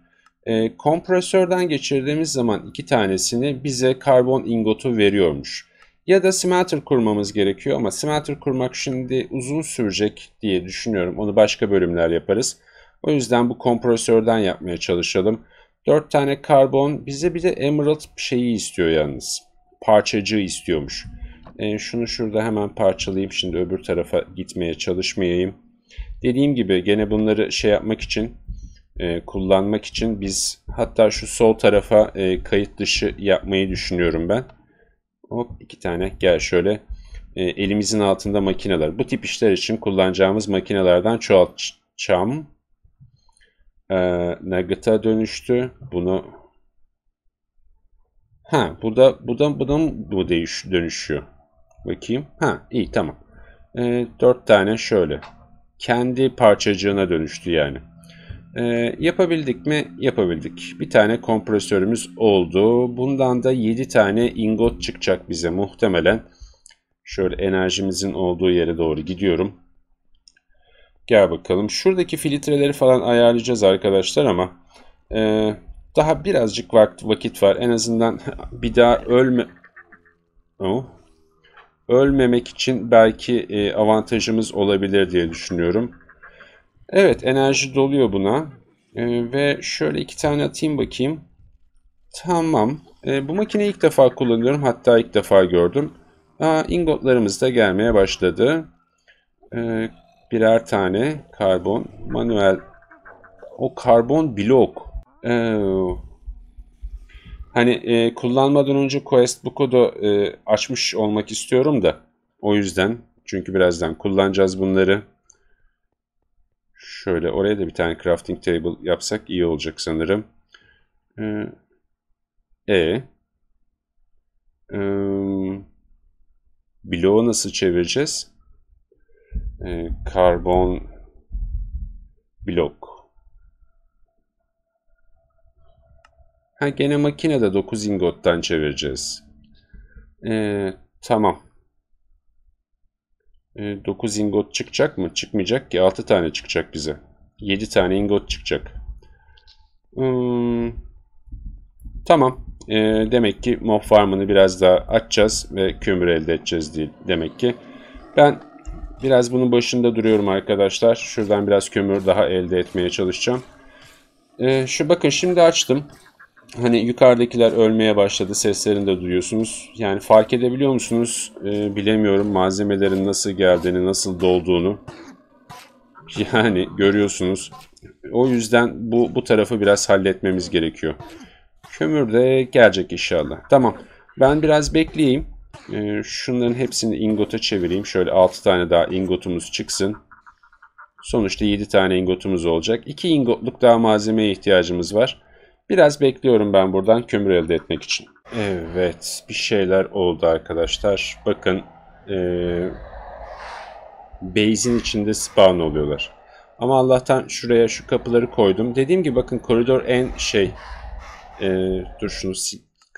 Ee, kompresörden geçirdiğimiz zaman iki tanesini bize karbon ingotu veriyormuş. Ya da smelter kurmamız gerekiyor ama smelter kurmak şimdi uzun sürecek diye düşünüyorum. Onu başka bölümler yaparız. O yüzden bu kompresörden yapmaya çalışalım. 4 tane karbon bize bir de emerald şeyi istiyor yalnız. Parçacığı istiyormuş. E, şunu şurada hemen parçalayayım. Şimdi öbür tarafa gitmeye çalışmayayım. Dediğim gibi gene bunları şey yapmak için e, kullanmak için biz hatta şu sol tarafa e, kayıt dışı yapmayı düşünüyorum ben. Hop iki tane gel şöyle e, elimizin altında makineler. Bu tip işler için kullanacağımız makinelerden çoğaltacağım e, Nugget'a dönüştü. Bunu Ha bu da bu da bu da bu değiş dönüşüyor. Bakayım. Ha iyi tamam. E, ee, 4 tane şöyle. Kendi parçacığına dönüştü yani. E, yapabildik mi? Yapabildik. Bir tane kompresörümüz oldu. Bundan da 7 tane ingot çıkacak bize muhtemelen. Şöyle enerjimizin olduğu yere doğru gidiyorum. Gel bakalım. Şuradaki filtreleri falan ayarlayacağız arkadaşlar ama e, daha birazcık vakt, vakit var. En azından [LAUGHS] bir daha ölme... Oh. Ölmemek için belki e, avantajımız olabilir diye düşünüyorum. Evet enerji doluyor buna. E, ve şöyle iki tane atayım bakayım. Tamam. E, bu makineyi ilk defa kullanıyorum. Hatta ilk defa gördüm. Aa, ingotlarımız da gelmeye başladı. E, birer tane karbon manuel o karbon blok ee, hani e, kullanmadan önce Quest bu kodu e, açmış olmak istiyorum da o yüzden çünkü birazdan kullanacağız bunları şöyle oraya da bir tane crafting table yapsak iyi olacak sanırım ee, e ee, bloğu nasıl çevireceğiz e, karbon blok. Ha gene makinede 9 ingottan çevireceğiz. Ee, tamam. Ee, 9 ingot çıkacak mı? Çıkmayacak ki 6 tane çıkacak bize. 7 tane ingot çıkacak. Hmm, tamam. Ee, demek ki mob farmını biraz daha açacağız ve kömür elde edeceğiz değil. Demek ki ben Biraz bunun başında duruyorum arkadaşlar. Şuradan biraz kömür daha elde etmeye çalışacağım. Ee, şu bakın şimdi açtım. Hani yukarıdakiler ölmeye başladı. Seslerini de duyuyorsunuz. Yani fark edebiliyor musunuz? Ee, bilemiyorum malzemelerin nasıl geldiğini, nasıl dolduğunu. Yani görüyorsunuz. O yüzden bu, bu tarafı biraz halletmemiz gerekiyor. Kömür de gelecek inşallah. Tamam. Ben biraz bekleyeyim. E, şunların hepsini ingota çevireyim. Şöyle 6 tane daha ingotumuz çıksın. Sonuçta 7 tane ingotumuz olacak. 2 ingotluk daha malzemeye ihtiyacımız var. Biraz bekliyorum ben buradan kömür elde etmek için. Evet bir şeyler oldu arkadaşlar. Bakın e, base'in içinde spawn oluyorlar. Ama Allah'tan şuraya şu kapıları koydum. Dediğim gibi bakın koridor en şey e, dur şunu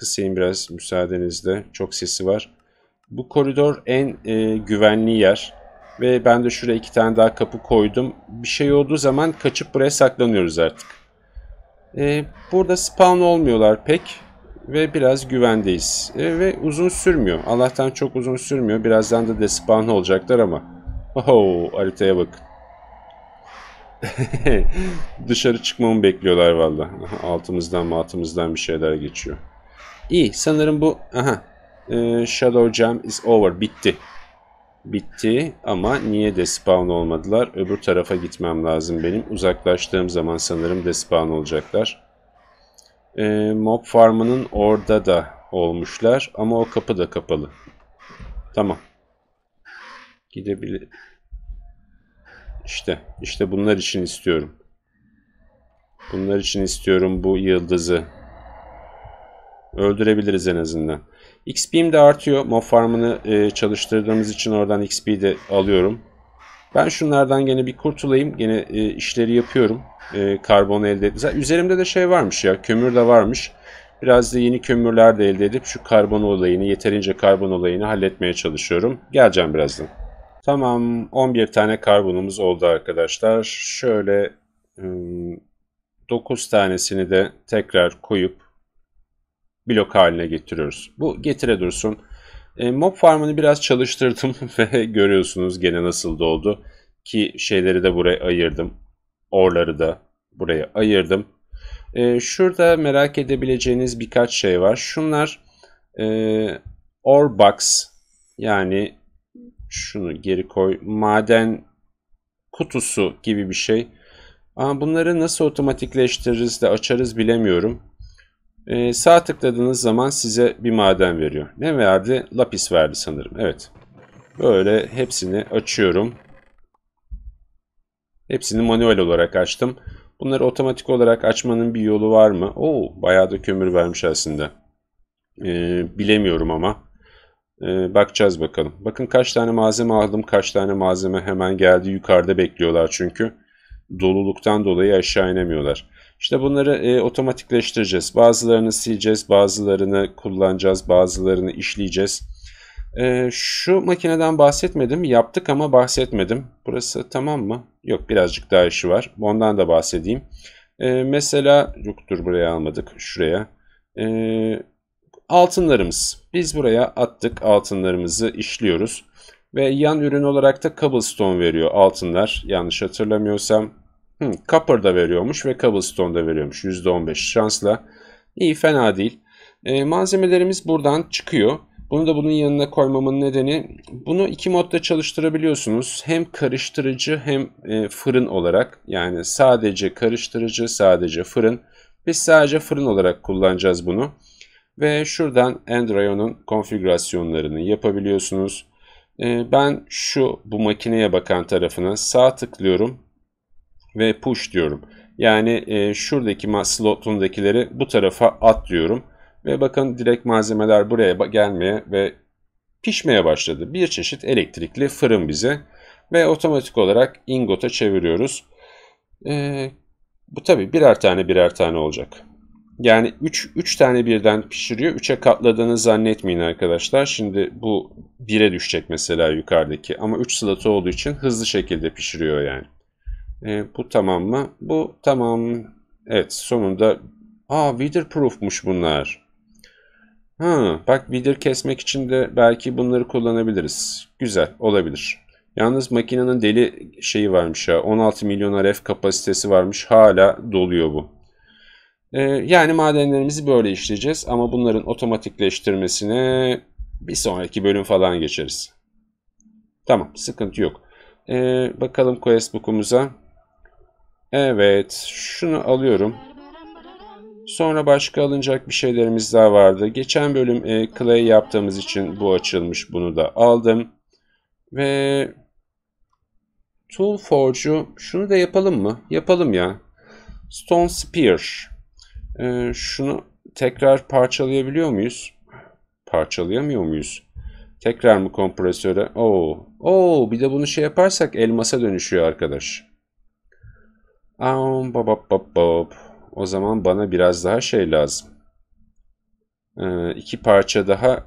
Kısayım biraz müsaadenizle. Çok sesi var. Bu koridor en e, güvenli yer. Ve ben de şuraya iki tane daha kapı koydum. Bir şey olduğu zaman kaçıp buraya saklanıyoruz artık. E, burada spawn olmuyorlar pek. Ve biraz güvendeyiz. E, ve uzun sürmüyor. Allah'tan çok uzun sürmüyor. Birazdan da despawn olacaklar ama. Oho haritaya bakın. [LAUGHS] Dışarı çıkmamı bekliyorlar valla. Altımızdan matımızdan bir şeyler geçiyor. İyi sanırım bu... Aha. Ee, Shadow Jam is over. Bitti. Bitti ama niye despawn olmadılar? Öbür tarafa gitmem lazım benim. Uzaklaştığım zaman sanırım despawn olacaklar. Ee, mob farmının orada da olmuşlar ama o kapı da kapalı. Tamam. Gidebilir. İşte, işte bunlar için istiyorum. Bunlar için istiyorum bu yıldızı. Öldürebiliriz en azından. XP'm de artıyor. Mob farmını e, çalıştırdığımız için oradan XP de alıyorum. Ben şunlardan gene bir kurtulayım. Gene e, işleri yapıyorum. E, karbon elde ettim. Üzerimde de şey varmış ya. Kömür de varmış. Biraz da yeni kömürler de elde edip şu karbon olayını, yeterince karbon olayını halletmeye çalışıyorum. Geleceğim birazdan. Tamam 11 tane karbonumuz oldu arkadaşlar. Şöyle 9 tanesini de tekrar koyup blok haline getiriyoruz. Bu getire dursun. E, mob farmını biraz çalıştırdım [LAUGHS] ve görüyorsunuz gene nasıl doldu. Ki şeyleri de buraya ayırdım. Orları da buraya ayırdım. E, şurada merak edebileceğiniz birkaç şey var. Şunlar e, or box yani şunu geri koy maden kutusu gibi bir şey. Ama bunları nasıl otomatikleştiririz de açarız bilemiyorum. Ee, sağ tıkladığınız zaman size bir maden veriyor. Ne verdi? Lapis verdi sanırım. Evet. Böyle hepsini açıyorum. Hepsini manuel olarak açtım. Bunları otomatik olarak açmanın bir yolu var mı? Oo, bayağı da kömür vermiş aslında. Ee, bilemiyorum ama. Ee, bakacağız bakalım. Bakın kaç tane malzeme aldım. Kaç tane malzeme hemen geldi. Yukarıda bekliyorlar çünkü. Doluluktan dolayı aşağı inemiyorlar. İşte bunları e, otomatikleştireceğiz. Bazılarını sileceğiz, bazılarını kullanacağız, bazılarını işleyeceğiz. E, şu makineden bahsetmedim. Yaptık ama bahsetmedim. Burası tamam mı? Yok birazcık daha işi var. Ondan da bahsedeyim. E, mesela yoktur buraya almadık. Şuraya. E, altınlarımız. Biz buraya attık altınlarımızı işliyoruz. Ve yan ürün olarak da cobblestone veriyor altınlar. Yanlış hatırlamıyorsam Hmm, Copper da veriyormuş ve Cobblestone da veriyormuş %15 şansla. İyi fena değil. E, malzemelerimiz buradan çıkıyor. Bunu da bunun yanına koymamın nedeni bunu iki modda çalıştırabiliyorsunuz. Hem karıştırıcı hem e, fırın olarak. Yani sadece karıştırıcı sadece fırın. Biz sadece fırın olarak kullanacağız bunu. Ve şuradan Andrion'un konfigürasyonlarını yapabiliyorsunuz. E, ben şu bu makineye bakan tarafına sağ tıklıyorum ve push diyorum. Yani e, şuradaki slotundakileri bu tarafa at diyorum. Ve bakın direkt malzemeler buraya gelmeye ve pişmeye başladı. Bir çeşit elektrikli fırın bize ve otomatik olarak ingota çeviriyoruz. E, bu tabi birer tane birer tane olacak. Yani 3 3 tane birden pişiriyor. 3'e katladığını zannetmeyin arkadaşlar. Şimdi bu 1'e düşecek mesela yukarıdaki ama 3 slotu olduğu için hızlı şekilde pişiriyor yani. E, bu tamam mı? Bu tamam. Evet sonunda. Aa proofmuş bunlar. Ha, bak Wither kesmek için de belki bunları kullanabiliriz. Güzel olabilir. Yalnız makinenin deli şeyi varmış ya. 16 milyon RF kapasitesi varmış. Hala doluyor bu. Ee, yani madenlerimizi böyle işleyeceğiz. Ama bunların otomatikleştirmesine bir sonraki bölüm falan geçeriz. Tamam sıkıntı yok. Ee, bakalım quest book'umuza. Evet. Şunu alıyorum. Sonra başka alınacak bir şeylerimiz daha vardı. Geçen bölüm e, clay yaptığımız için bu açılmış. Bunu da aldım. Ve Tool Forge'u şunu da yapalım mı? Yapalım ya. Stone Spear. E, şunu tekrar parçalayabiliyor muyuz? Parçalayamıyor muyuz? Tekrar mı kompresöre? Oo. Oo, bir de bunu şey yaparsak elmasa dönüşüyor arkadaş. Aum, bop, bop, bop, bop. O zaman bana biraz daha şey lazım. Ee, iki parça daha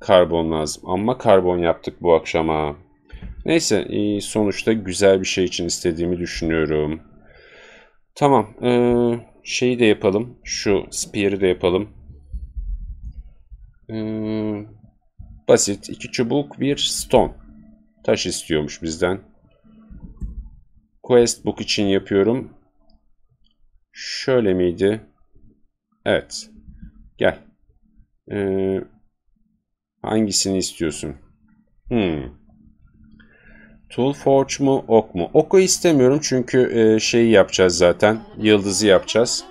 karbon lazım. Ama karbon yaptık bu akşama. Neyse e, sonuçta güzel bir şey için istediğimi düşünüyorum. Tamam. Ee, şeyi de yapalım. Şu spear'ı da yapalım. Ee, basit. iki çubuk bir stone. Taş istiyormuş bizden. Quest Book için yapıyorum. Şöyle miydi? Evet. Gel. Ee, hangisini istiyorsun? Hmm. Tool Forge mu, Ok mu? Ok'u istemiyorum çünkü e, şeyi yapacağız zaten. Yıldızı yapacağız.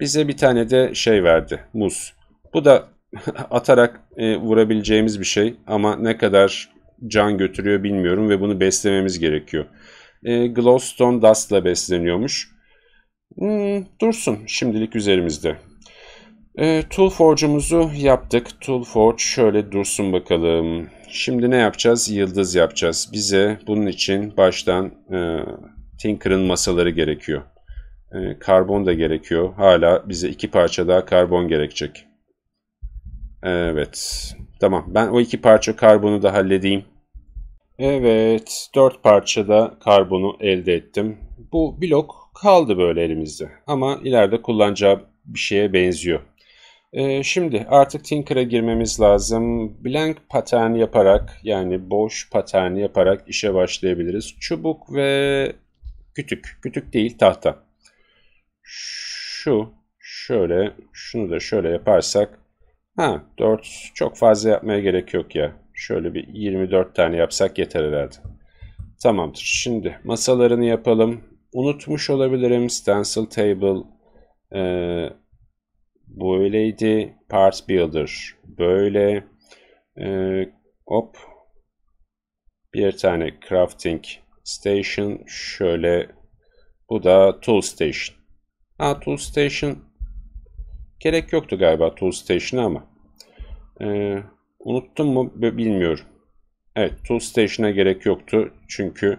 Bize bir tane de şey verdi. Muz. Bu da [LAUGHS] atarak e, vurabileceğimiz bir şey ama ne kadar can götürüyor bilmiyorum ve bunu beslememiz gerekiyor e, glowstone ile besleniyormuş. Hmm, dursun şimdilik üzerimizde. E, tool forge'umuzu yaptık. Tool forge şöyle dursun bakalım. Şimdi ne yapacağız? Yıldız yapacağız. Bize bunun için baştan e, Tinker'ın masaları gerekiyor. E, karbon da gerekiyor. Hala bize iki parça daha karbon gerekecek. Evet. Tamam. Ben o iki parça karbonu da halledeyim. Evet, dört parçada karbonu elde ettim. Bu blok kaldı böyle elimizde ama ileride kullanacağı bir şeye benziyor. Ee, şimdi artık Tinker'a girmemiz lazım. Blank patern yaparak yani boş patern yaparak işe başlayabiliriz. Çubuk ve kütük. Kütük değil tahta. Şu şöyle şunu da şöyle yaparsak. Ha 4 çok fazla yapmaya gerek yok ya. Şöyle bir 24 tane yapsak yeter herhalde. Tamamdır. Şimdi masalarını yapalım. Unutmuş olabilirim. Stencil Table e, böyleydi. Part Builder böyle. E, hop. Bir tane Crafting Station şöyle. Bu da Tool Station. Ha Tool Station gerek yoktu galiba Tool Station'a ama. Eee Unuttum mu bilmiyorum. Evet Tool Station'a gerek yoktu. Çünkü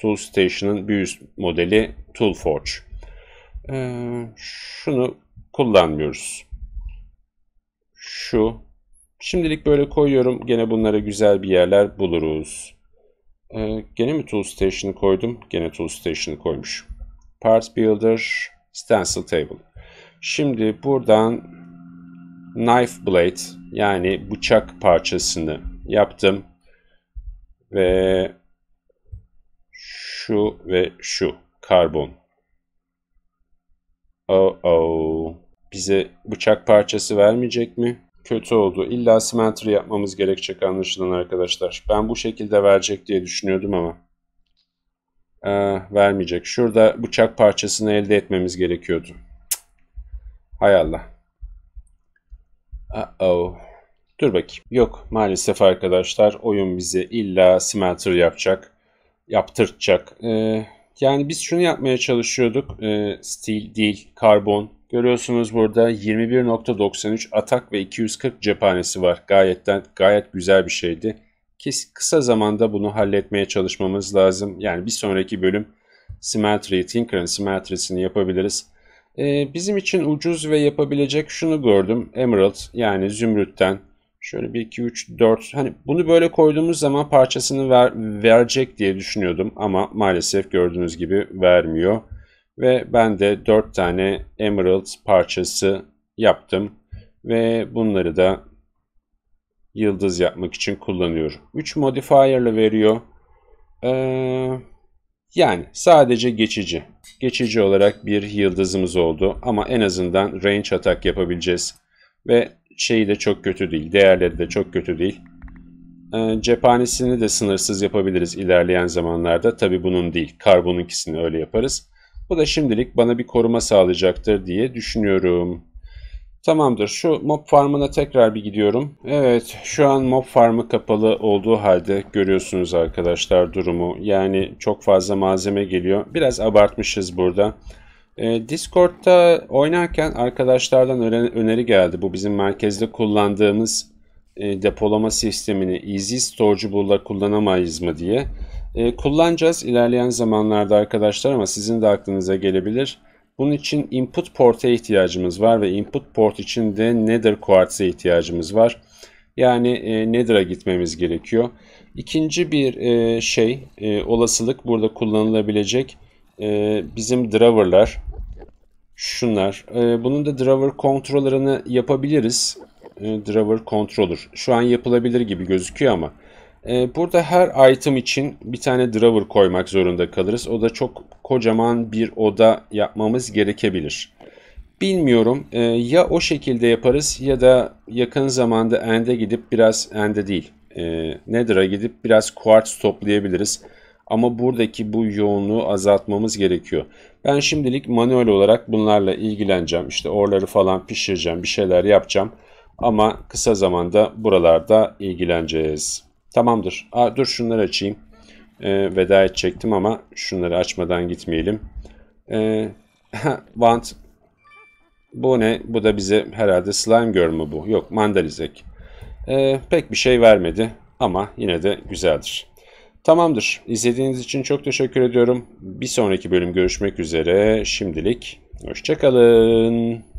Tool Station'ın bir üst modeli Tool Forge. Ee, şunu kullanmıyoruz. Şu. Şimdilik böyle koyuyorum. Gene bunlara güzel bir yerler buluruz. Ee, gene mi Tool Station'ı koydum? Gene Tool Station'ı koymuşum. Part Builder, Stencil Table. Şimdi buradan knife blade yani bıçak parçasını yaptım. Ve şu ve şu karbon. Oh oh. Bize bıçak parçası vermeyecek mi? Kötü oldu. İlla simetri yapmamız gerekecek anlaşılan arkadaşlar. Ben bu şekilde verecek diye düşünüyordum ama. Ee, vermeyecek. Şurada bıçak parçasını elde etmemiz gerekiyordu. Cık. Hay Allah. Uh-oh. Dur bakayım. Yok maalesef arkadaşlar oyun bize illa smelter yapacak. Yaptırtacak. Ee, yani biz şunu yapmaya çalışıyorduk. Ee, steel değil karbon. Görüyorsunuz burada 21.93 atak ve 240 cephanesi var. Gayetten gayet güzel bir şeydi. Kes, kısa zamanda bunu halletmeye çalışmamız lazım. Yani bir sonraki bölüm Symmetry, Tinker'ın Symmetry'sini yapabiliriz. E, bizim için ucuz ve yapabilecek şunu gördüm. Emerald yani zümrütten şöyle 1, 2, 3, 4 hani bunu böyle koyduğumuz zaman parçasını ver, verecek diye düşünüyordum ama maalesef gördüğünüz gibi vermiyor. Ve ben de 4 tane Emerald parçası yaptım ve bunları da yıldız yapmak için kullanıyorum. 3 modifier'la veriyor. Eee... Yani sadece geçici. Geçici olarak bir yıldızımız oldu ama en azından range atak yapabileceğiz. Ve şeyi de çok kötü değil. Değerleri de çok kötü değil. E, cephanesini de sınırsız yapabiliriz ilerleyen zamanlarda. Tabi bunun değil. Karbonunkisini öyle yaparız. Bu da şimdilik bana bir koruma sağlayacaktır diye düşünüyorum. Tamamdır. Şu mob farmına tekrar bir gidiyorum. Evet şu an mob farmı kapalı olduğu halde görüyorsunuz arkadaşlar durumu. Yani çok fazla malzeme geliyor. Biraz abartmışız burada. Ee, Discord'da oynarken arkadaşlardan öneri geldi. Bu bizim merkezde kullandığımız e, depolama sistemini Easy Storageable'la kullanamayız mı diye. E, kullanacağız ilerleyen zamanlarda arkadaşlar ama sizin de aklınıza gelebilir. Bunun için input port'a ihtiyacımız var ve input port için de Nether Quartz'a ihtiyacımız var. Yani e, Nether'a gitmemiz gerekiyor. İkinci bir e, şey, e, olasılık burada kullanılabilecek e, bizim driver'lar. Şunlar. E, bunun da driver controller'ını yapabiliriz. E, driver controller. Şu an yapılabilir gibi gözüküyor ama ee, burada her item için bir tane driver koymak zorunda kalırız. O da çok kocaman bir oda yapmamız gerekebilir. Bilmiyorum e, ya o şekilde yaparız ya da yakın zamanda end'e gidip biraz end'e değil e, nether'a gidip biraz quartz toplayabiliriz. Ama buradaki bu yoğunluğu azaltmamız gerekiyor. Ben şimdilik manuel olarak bunlarla ilgileneceğim. İşte orları falan pişireceğim, bir şeyler yapacağım. Ama kısa zamanda buralarda ilgileneceğiz. Tamamdır. Aa, dur şunları açayım. E, veda edecektim ama şunları açmadan gitmeyelim. E, want. Bu ne? Bu da bize herhalde slime girl mü bu? Yok mandalizek. E, ee, pek bir şey vermedi ama yine de güzeldir. Tamamdır. İzlediğiniz için çok teşekkür ediyorum. Bir sonraki bölüm görüşmek üzere. Şimdilik hoşçakalın.